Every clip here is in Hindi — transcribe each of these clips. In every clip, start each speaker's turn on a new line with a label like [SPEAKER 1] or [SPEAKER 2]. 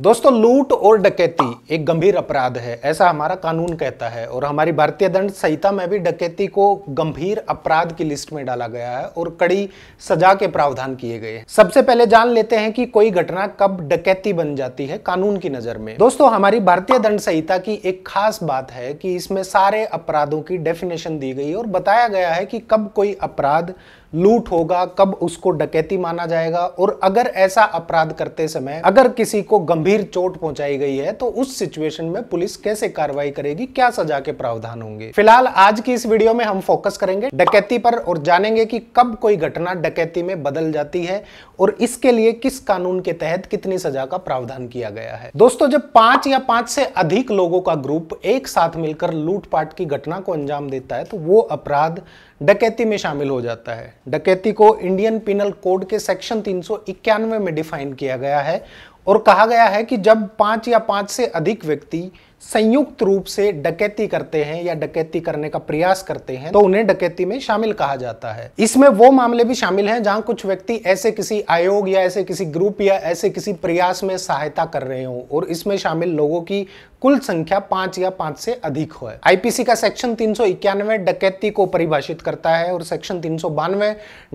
[SPEAKER 1] दोस्तों लूट और डकैती एक गंभीर अपराध है ऐसा हमारा कानून कहता है और हमारी भारतीय दंड संहिता में भी डकैती को गंभीर अपराध की लिस्ट में डाला गया है और कड़ी सजा के प्रावधान किए गए हैं सबसे पहले जान लेते हैं कि कोई घटना कब डकैती बन जाती है कानून की नजर में दोस्तों हमारी भारतीय दंड संहिता की एक खास बात है कि इसमें सारे अपराधों की डेफिनेशन दी गई और बताया गया है कि कब कोई अपराध लूट होगा कब उसको डकैती माना जाएगा और अगर ऐसा अपराध करते समय अगर किसी को गंभीर चोट पहुंचाई गई है तो उस सिचुएशन में पुलिस कैसे कार्रवाई करेगी क्या सजा के प्रावधान होंगे फिलहाल आज की इस वीडियो में हम फोकस करेंगे डकैती पर और जानेंगे कि कब कोई घटना डकैती में बदल जाती है और इसके लिए किस कानून के तहत कितनी सजा का प्रावधान किया गया है दोस्तों जब पांच या पांच से अधिक लोगों का ग्रुप एक साथ मिलकर लूटपाट की घटना को अंजाम देता है तो वो अपराध डकैती में शामिल हो जाता है डकैती को इंडियन पिनल कोड के सेक्शन तीन में डिफाइन किया गया है और कहा गया है कि जब पांच या पांच से अधिक व्यक्ति संयुक्त रूप से डकैती करते हैं या डकैती करने का प्रयास करते हैं तो उन्हें डकैती में शामिल कहा जाता है इसमें वो मामले भी शामिल हैं जहां कुछ व्यक्ति ऐसे किसी आयोग या ऐसे किसी ग्रुप या ऐसे किसी प्रयास में सहायता कर रहे हों और इसमें शामिल लोगों की कुल संख्या पांच या पांच से अधिक हो आईपीसी का सेक्शन तीन डकैती को परिभाषित करता है और सेक्शन तीन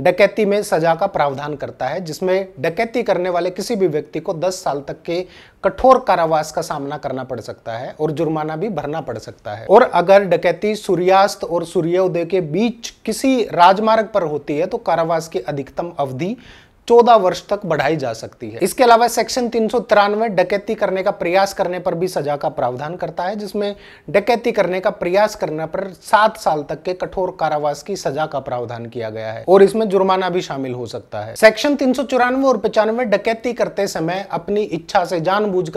[SPEAKER 1] डकैती में सजा का प्रावधान करता है जिसमें डकैती करने वाले किसी भी व्यक्ति को दस 10 साल तक के कठोर कारावास का सामना करना पड़ सकता है और जुर्माना भी भरना पड़ सकता है और अगर डकैती सूर्यास्त और सूर्योदय के बीच किसी राजमार्ग पर होती है तो कारावास की अधिकतम अवधि चौदह वर्ष तक बढ़ाई जा सकती है इसके अलावा सेक्शन तीन डकैती करने का प्रयास करने पर भी सजा का प्रावधान करता है जिसमें डकैती करने का प्रयास करने पर सात साल तक के कठोर कारावास की सजा का प्रावधान किया गया है और इसमें जुर्माना भी शामिल हो सकता है सेक्शन तीन और पचानवे डकैती करते समय अपनी इच्छा से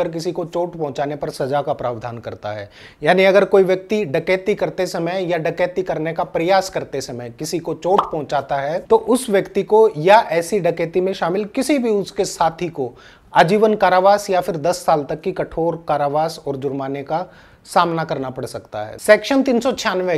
[SPEAKER 1] कर किसी को चोट पहुंचाने पर सजा का प्रावधान करता है यानी अगर कोई व्यक्ति डकैती करते समय या डकैती करने का प्रयास करते समय किसी को चोट पहुंचाता है तो उस व्यक्ति को या ऐसी डकैती राजनीति में शामिल किसी भी उसके साथी को आजीवन कारावास या फिर 10 साल तक की कठोर कारावास और जुर्माने का सामना करना पड़ सकता है सेक्शन तीन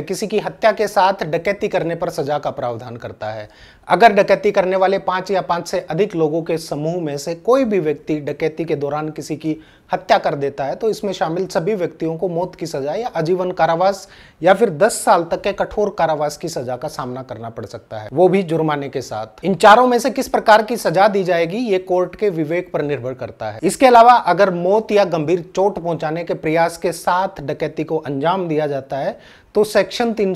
[SPEAKER 1] किसी की हत्या के साथ डकैती करने पर सजा का प्रावधान करता है अगर डकैती करने वाले पांच या पांच से अधिक लोगों के समूह में से कोई भी व्यक्ति डकैती के दौरान किसी की हत्या कर देता है तो इसमें शामिल सभी व्यक्तियों को मौत की सजा या आजीवन कारावास या फिर 10 साल तक के कठोर कारावास की सजा का सामना करना पड़ सकता है वो भी जुर्माने के साथ इन चारों में से किस प्रकार की सजा दी जाएगी ये कोर्ट के विवेक पर निर्भर करता है इसके अलावा अगर मौत या गंभीर चोट पहुंचाने के प्रयास के साथ डकैती को अंजाम दिया जाता है तो सेक्शन तीन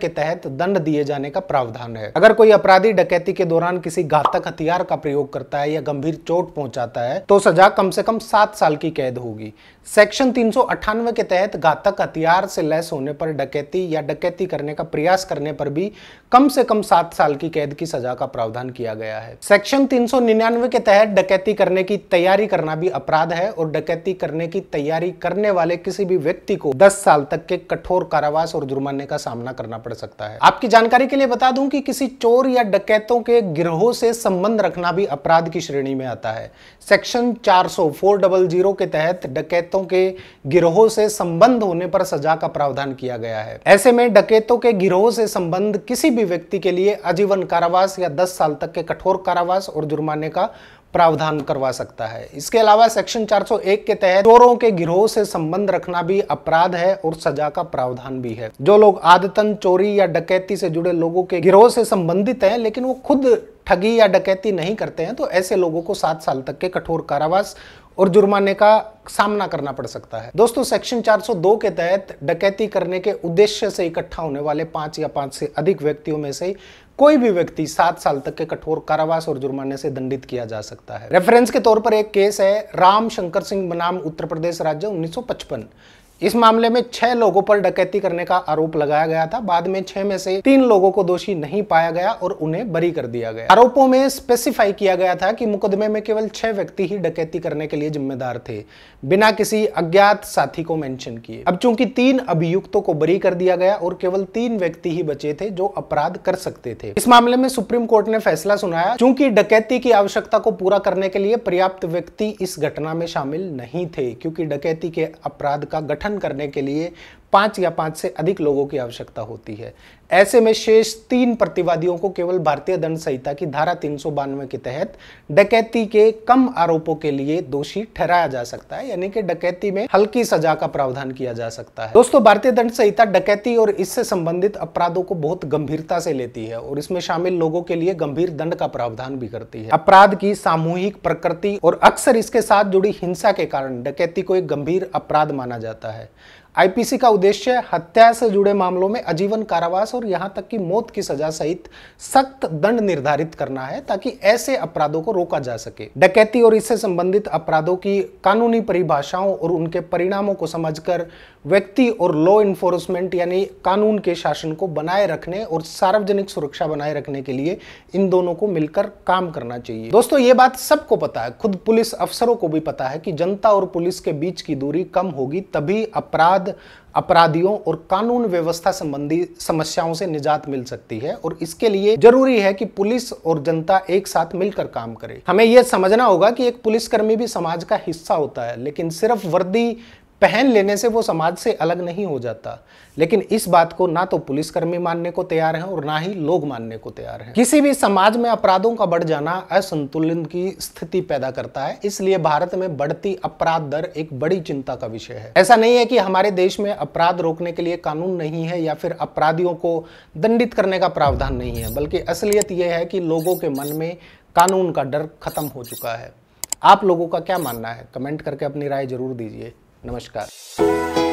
[SPEAKER 1] के तहत दंड दिए जाने का प्रावधान है अगर कोई अपराधी डकैती के दौरान किसी घातक हथियार का प्रयोग करता है या गंभीर चोट पहुंचाता है तो सजा कम से कम सात साल साल की कैद होगी सेक्शन तीन के तहत घातक हथियार से लैस होने पर डकैती या डकैती करने का प्रयास करने पर भी कम से कम सात साल की कैद की सजा का प्रावधान किया गया है सेक्शन तीन के तहत डकैती करने की तैयारी करना भी अपराध है और डकैती करने की तैयारी करने वाले किसी भी व्यक्ति को दस साल तक के कठोर कारावास और जुर्माने का सामना करना पड़ सकता है आपकी जानकारी के लिए बता दूं कि किसी चोर या डकैतों के गिरोह से संबंध रखना भी अपराध की श्रेणी में आता है सेक्शन चार सौ जीरो के तहत डकैतों के गिरोह से संबंध होने पर सजा का प्रावधान किया गया है ऐसे में डकैतों के गिरोह से संबंध किसी भी व्यक्ति के लिए आजीवन कारावास या 10 साल तक के कठोर कारावास और जुर्माने का प्रावधान करवा सकता है इसके अलावा सेक्शन 401 के तहत चोरों के गिरोह से संबंध रखना भी अपराध है और सजा का प्रावधान भी है जो लोग आदतन चोरी या डकैती से जुड़े लोगों के गिरोह से संबंधित हैं लेकिन वो खुद ठगी या डकैती नहीं करते हैं तो ऐसे लोगों को सात साल तक के कठोर कारावास और जुर्माने का सामना करना पड़ सकता है दोस्तों सेक्शन 402 के तहत डकैती करने के उद्देश्य से इकट्ठा होने वाले पांच या पांच से अधिक व्यक्तियों में से कोई भी व्यक्ति सात साल तक के कठोर कारावास और जुर्माने से दंडित किया जा सकता है रेफरेंस के तौर पर एक केस है राम शंकर सिंह बनाम उत्तर प्रदेश राज्य उन्नीस इस मामले में छह लोगों पर डकैती करने का आरोप लगाया गया था बाद में छह में से तीन लोगों को दोषी नहीं पाया गया और उन्हें बरी कर दिया गया आरोपों में स्पेसिफाई किया गया था कि मुकदमे में केवल छह व्यक्ति ही डकैती करने के लिए जिम्मेदार थे बिना किसी अज्ञात साथी को मेंशन किए अब चूंकि तीन अभियुक्तों को बरी कर दिया गया और केवल तीन व्यक्ति ही बचे थे जो अपराध कर सकते थे इस मामले में सुप्रीम कोर्ट ने फैसला सुनाया चूंकि डकैती की आवश्यकता को पूरा करने के लिए पर्याप्त व्यक्ति इस घटना में शामिल नहीं थे क्योंकि डकैती के अपराध का गठन गठन करने के लिए पांच या पांच से अधिक लोगों की आवश्यकता होती है ऐसे में शेष तीन प्रतिवादियों को केवल भारतीय दंड संहिता की धारा तीन के तहत डकैती के कम आरोपों के लिए दोषी ठहराया जा सकता है यानी कि डकैती में हल्की सजा का प्रावधान किया जा सकता है दोस्तों भारतीय दंड संहिता डकैती और इससे संबंधित अपराधों को बहुत गंभीरता से लेती है और इसमें शामिल लोगों के लिए गंभीर दंड का प्रावधान भी करती है अपराध की सामूहिक प्रकृति और अक्सर इसके साथ जुड़ी हिंसा के कारण डकैती को एक गंभीर अपराध माना जाता है आईपीसी का उद्देश्य हत्या से जुड़े मामलों में आजीवन कारावास और यहां तक कि मौत की सजा सहित सख्त दंड निर्धारित करना है ताकि ऐसे अपराधों को रोका जा सके डकैती और इससे संबंधित अपराधों की कानूनी परिभाषाओं और उनके परिणामों को समझकर व्यक्ति और लॉ इन्फोर्समेंट यानी कानून के शासन को बनाए रखने और सार्वजनिक सुरक्षा बनाए रखने के लिए इन दोनों को मिलकर काम करना चाहिए दोस्तों ये बात सबको पता है खुद पुलिस अफसरों को भी पता है कि जनता और पुलिस के बीच की दूरी कम होगी तभी अपराध बाद अपराधियों और कानून व्यवस्था संबंधी समस्याओं से निजात मिल सकती है और इसके लिए जरूरी है कि पुलिस और जनता एक साथ मिलकर काम करे हमें यह समझना होगा कि एक पुलिसकर्मी भी समाज का हिस्सा होता है लेकिन सिर्फ वर्दी पहन लेने से वो समाज से अलग नहीं हो जाता लेकिन इस बात को ना तो पुलिसकर्मी मानने को तैयार हैं और ना ही लोग मानने को तैयार हैं किसी भी समाज में अपराधों का बढ़ जाना असंतुलन की स्थिति पैदा करता है इसलिए भारत में बढ़ती अपराध दर एक बड़ी चिंता का विषय है ऐसा नहीं है कि हमारे देश में अपराध रोकने के लिए कानून नहीं है या फिर अपराधियों को दंडित करने का प्रावधान नहीं है बल्कि असलियत यह है कि लोगों के मन में कानून का डर खत्म हो चुका है आप लोगों का क्या मानना है कमेंट करके अपनी राय जरूर दीजिए नमस्कार